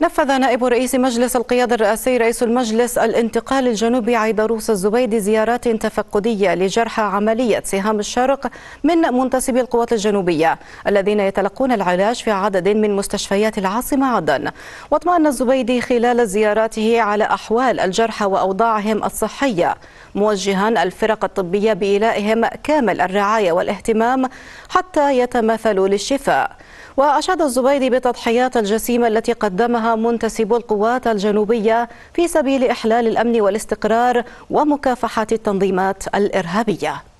نفذ نائب رئيس مجلس القيادة الرئاسي رئيس المجلس الانتقال الجنوبي عيدروس الزبيدي زيارات تفقدية لجرحى عملية سهام الشرق من منتسبي القوات الجنوبية الذين يتلقون العلاج في عدد من مستشفيات العاصمة عدن واطمأن الزبيدي خلال زياراته على أحوال الجرحى وأوضاعهم الصحية موجها الفرق الطبية بإيلائهم كامل الرعاية والاهتمام حتى يتمثلوا للشفاء وأشاد الزبيدي بتضحيات الجسيمة التي قدمها أعلنها منتسبو القوات الجنوبية في سبيل إحلال الأمن والاستقرار ومكافحة التنظيمات الإرهابية